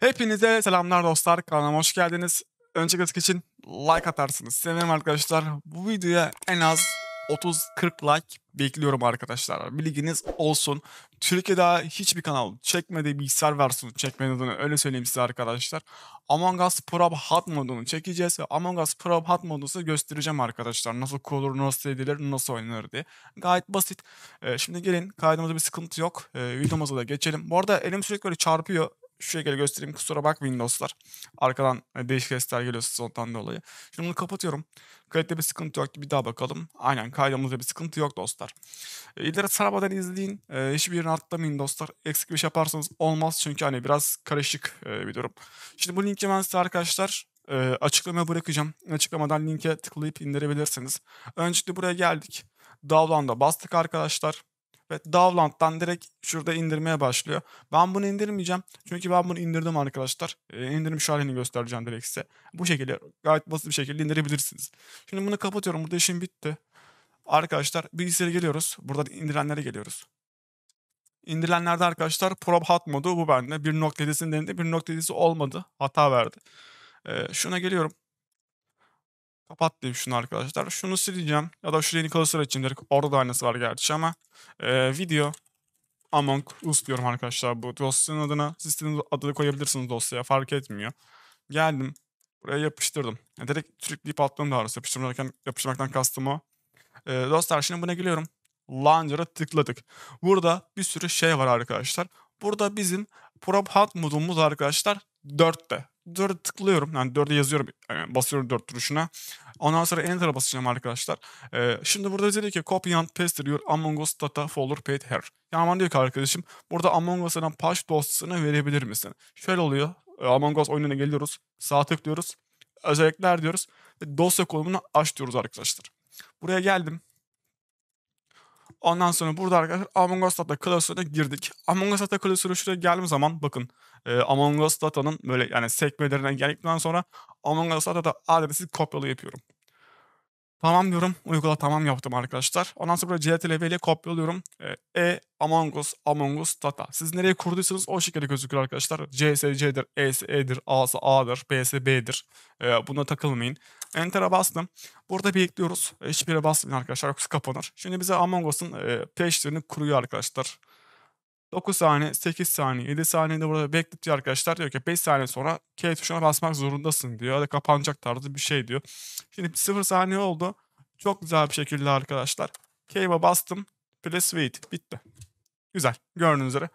Hepinize selamlar dostlar. Kanalıma hoş geldiniz. Önceki için like atarsınız. Sevinirim arkadaşlar. Bu videoya en az 30-40 like bekliyorum arkadaşlar. Bilginiz olsun. Türkiye'de hiçbir kanal çekmedi bilgisayar versiyonu çekmediğini öyle söyleyeyim size arkadaşlar. Among Us Pro Hot modunu çekeceğiz ve Among Us Pro Hot modunu size göstereceğim arkadaşlar. Nasıl kurulur, nasıl edilir, nasıl oynanır diye. Gayet basit. Ee, şimdi gelin kaydımızda bir sıkıntı yok. Ee, videomuza da geçelim. Bu arada elim sürekli böyle çarpıyor şu şekilde göstereyim. Kusura bakmayın dostlar. Arkadan e, değişik sesler geliyor sizden dolayı. Şimdi bunu kapatıyorum. Kayıtta bir sıkıntı yok. Bir daha bakalım. Aynen kaydımızda bir sıkıntı yok dostlar. E, ileri izleyin. E, hiçbirini atlamayın dostlar. Eksik bir şey yaparsanız olmaz. Çünkü hani biraz karışık e, bir durum. Şimdi bu linki ben size arkadaşlar e, açıklamaya bırakacağım. Açıklamadan linke tıklayıp indirebilirsiniz. Öncelikle buraya geldik. Download'a bastık arkadaşlar ve Download'dan direkt şurada indirmeye başlıyor. Ben bunu indirmeyeceğim. Çünkü ben bunu indirdim arkadaşlar. E, ee, indirmiş halini göstereceğim direkt size. Bu şekilde gayet basit bir şekilde indirebilirsiniz. Şimdi bunu kapatıyorum. Burada işim bitti. Arkadaşlar bilgisayara geliyoruz. Buradan indirenlere geliyoruz. İndirilenlerde arkadaşlar Probe Hot modu bu bende. 1.7'sini denedi. 1.7'si olmadı. Hata verdi. E, şuna geliyorum. Kapat diyeyim şunu arkadaşlar. Şunu sileceğim. Ya da şuraya Nicholas için direkt. Orada da aynısı var gerçi ama. E, video Among Us diyorum arkadaşlar bu dosyanın adına. Siz adını koyabilirsiniz dosyaya fark etmiyor. Geldim. Buraya yapıştırdım. Yani direkt sürükleyip attım daha doğrusu. Yapıştırmaktan, yapıştırmaktan kastım o. E, dostlar şimdi buna geliyorum. Launcher'a tıkladık. Burada bir sürü şey var arkadaşlar. Burada bizim Prop Hat modumuz arkadaşlar 4'te. 4'e tıklıyorum. Yani 4'e yazıyorum. Yani e, basıyorum 4 duruşuna. Ondan sonra Enter'a basacağım arkadaşlar. Ee, şimdi burada dedi ki copy and paste diyor Among Us data folder paid here. Yani bana diyor ki arkadaşım burada Among Us'dan patch dosyasını verebilir misin? Şöyle oluyor. E, Among Us oyununa geliyoruz. Sağ tıklıyoruz. Özellikler diyoruz. Ve dosya konumunu aç diyoruz arkadaşlar. Buraya geldim. Ondan sonra burada arkadaşlar Among Us Data klasörüne girdik. Among Us Data klasörü şuraya geldiğim zaman bakın e, Among Us Data'nın böyle yani sekmelerine geldikten sonra Among Us Data adresi kopyalı yapıyorum. Tamam diyorum. Uygula tamam yaptım arkadaşlar. Ondan sonra CTRL V ile kopyalıyorum. E, e Among Us, Among Us, Data. Siz nereye kurduysanız o şekilde gözüküyor arkadaşlar. C'si C'dir, E'si E'dir, A'sı A'dır, B'si B'dir. E, buna takılmayın. Enter'a bastım. Burada bekliyoruz. E, hiçbir yere basmayın arkadaşlar. Yoksa kapanır. Şimdi bize Among Us'un e, page'lerini kuruyor arkadaşlar. 9 saniye, 8 saniye, 7 saniyede burada bekletiyor arkadaşlar. Diyor ki 5 saniye sonra K tuşuna basmak zorundasın diyor. Hadi kapanacak tarzı bir şey diyor. Şimdi 0 saniye oldu. Çok güzel bir şekilde arkadaşlar. K'ye bastım. Press wait. Bitti. Güzel. Gördüğünüz üzere.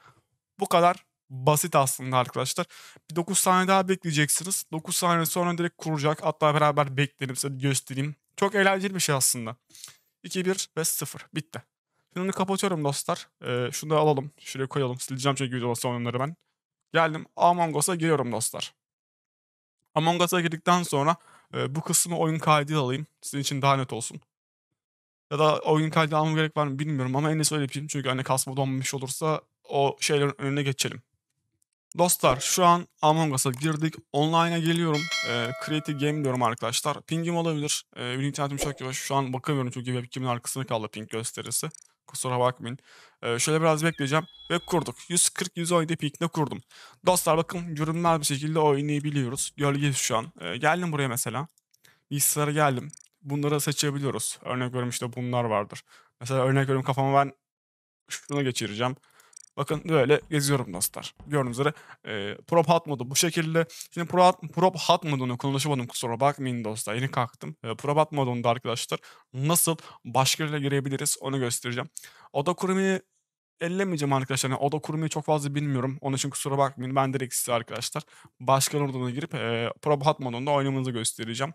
Bu kadar basit aslında arkadaşlar. Bir 9 saniye daha bekleyeceksiniz. 9 saniye sonra direkt kuracak. Hatta beraber bekleyelim size göstereyim. Çok eğlenceli bir şey aslında. 2, 1 ve 0. Bitti. Şimdi onu kapatıyorum dostlar. Ee, şunu da alalım. Şuraya koyalım. Sileceğim çünkü videosu onları ben. Geldim Among Us'a giriyorum dostlar. Among Us'a girdikten sonra e, bu kısmı oyun kaydı alayım. Sizin için daha net olsun. Ya da oyun kaydı almam gerek var mı bilmiyorum ama en iyisi öyle yapayım. Çünkü hani kasma donmuş olursa o şeylerin önüne geçelim. Dostlar şu an Among Us'a girdik. Online'a geliyorum. E, Create Game diyorum arkadaşlar. Pingim olabilir. E, internetim çok yavaş. Şu an bakamıyorum çünkü webcam'in arkasını kaldı ping gösterisi. Kusura bakmayın. Ee, şöyle biraz bekleyeceğim ve kurduk. 140-117 pikinde kurdum. Dostlar bakın yorumlar bir şekilde oynayabiliyoruz. Gölgeyiz şu an. Ee, geldim buraya mesela. Bilgisayara geldim. Bunları seçebiliyoruz. Örnek veriyorum işte bunlar vardır. Mesela örnek veriyorum kafama ben şunu geçireceğim. Bakın böyle geziyorum dostlar. Gördüğünüz üzere e, prop hat modu bu şekilde. Şimdi Pro prop hat modunu konuşamadım kusura bakmayın dostlar. Yeni kalktım. E, prop hat modunda arkadaşlar nasıl başka başkalarıyla girebiliriz onu göstereceğim. Oda kurumini ellemeyeceğim arkadaşlar. Yani oda kurmayı çok fazla bilmiyorum. Onun için kusura bakmayın. Ben direkt size arkadaşlar başkan odana girip e, probat modunda oynamanızı göstereceğim.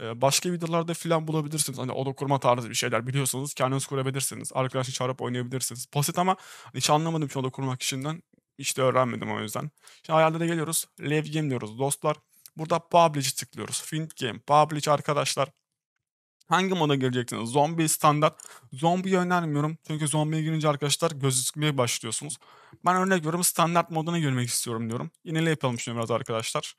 E, başka videolarda filan bulabilirsiniz. Hani oda kurma tarzı bir şeyler biliyorsanız kendiniz kurabilirsiniz. Arkadaşını çağırıp oynayabilirsiniz. Basit ama hiç anlamadım ki oda kurmak işinden. Hiç de öğrenmedim o yüzden. Şimdi ayarlara geliyoruz. Live Game diyoruz dostlar. Burada Publish'i tıklıyoruz. Fint Game, Publish arkadaşlar. Hangi moda gireceksiniz? Zombi standart. Zombiyi önermiyorum. Çünkü zombiye girince arkadaşlar gözükmeye başlıyorsunuz. Ben örnek veriyorum standart moduna girmek istiyorum diyorum. Yinele yapalım şimdi biraz arkadaşlar.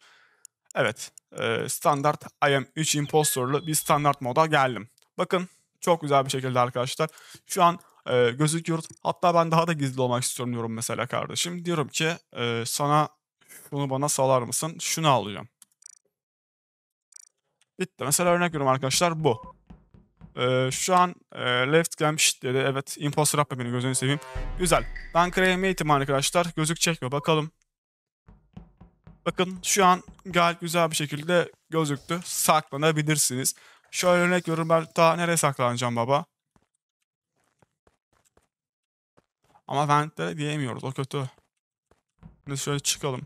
Evet e, standart I am 3 impostorlu bir standart moda geldim. Bakın çok güzel bir şekilde arkadaşlar. Şu an e, gözüküyoruz. Hatta ben daha da gizli olmak istiyorum diyorum mesela kardeşim. Diyorum ki e, sana bunu bana salar mısın? Şunu alacağım. Bitti. Mesela örnek veriyorum arkadaşlar bu. Ee, şu an e, left gelmiş dedi. Evet imposter yapma beni gözünü seveyim. Güzel. Ben kremi eğitim arkadaşlar. gözük mi bakalım. Bakın şu an gayet güzel bir şekilde gözüktü. Saklanabilirsiniz. Şöyle örnek veriyorum ben daha nereye saklanacağım baba? Ama ventlere diyemiyoruz o kötü. Şimdi şöyle çıkalım.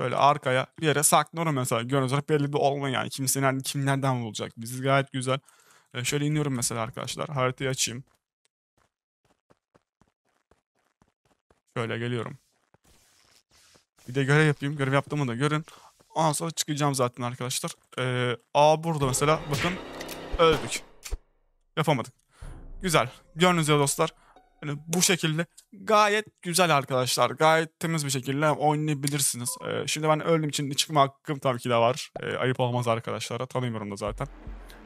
Şöyle arkaya bir yere saklıyorum mesela. Görünüz olarak belli bir olma yani. Kimse nereden, kim nereden bulacak? Bizi gayet güzel. E, şöyle iniyorum mesela arkadaşlar. Haritayı açayım. Şöyle geliyorum. Bir de görev yapayım. Görev yaptığımı da görün. Ondan sonra çıkacağım zaten arkadaşlar. Ee, A burada mesela. Bakın öldük. Yapamadık. Güzel. Gördüğünüz üzere dostlar. Yani bu şekilde gayet güzel arkadaşlar. Gayet temiz bir şekilde oynayabilirsiniz. Ee, şimdi ben öldüğüm için çıkma hakkım tabii ki de var. Ee, ayıp olmaz arkadaşlara. Tanımıyorum da zaten.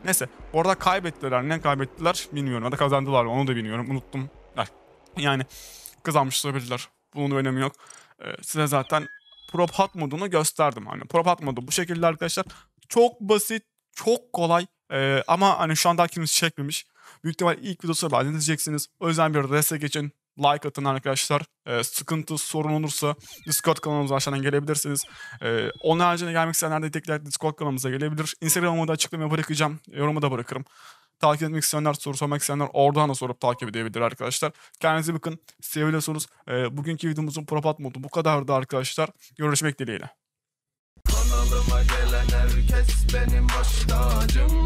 Neyse. Orada kaybettiler. Ne kaybettiler bilmiyorum. Ya da kazandılar. Onu da bilmiyorum. Unuttum. Yani kazanmış olabilirler. Bunun önemi yok. Ee, size zaten prop modunu gösterdim. Hani prop modu bu şekilde arkadaşlar. Çok basit. Çok kolay. Ee, ama hani şu anda kimse çekmemiş. Büyük ihtimal ilk videosunda ben edeceksiniz. O yüzden bir destek için like atın arkadaşlar. Ee, sıkıntı, sorun olursa Discord kanalımıza aşağıdan gelebilirsiniz. Ee, onun haricinde gelmek isteyenler de tekrar Discord kanalımıza gelebilir. Instagram'ımı da açıklamaya bırakacağım. Yorumu da bırakırım. Takip etmek isteyenler, soru sormak isteyenler oradan da sorup takip edebilir arkadaşlar. Kendinize bakın. Seviyorsanız e, ee, bugünkü videomuzun propat modu bu kadardı arkadaşlar. Görüşmek dileğiyle. Kanalıma gelen herkes benim baş tacım.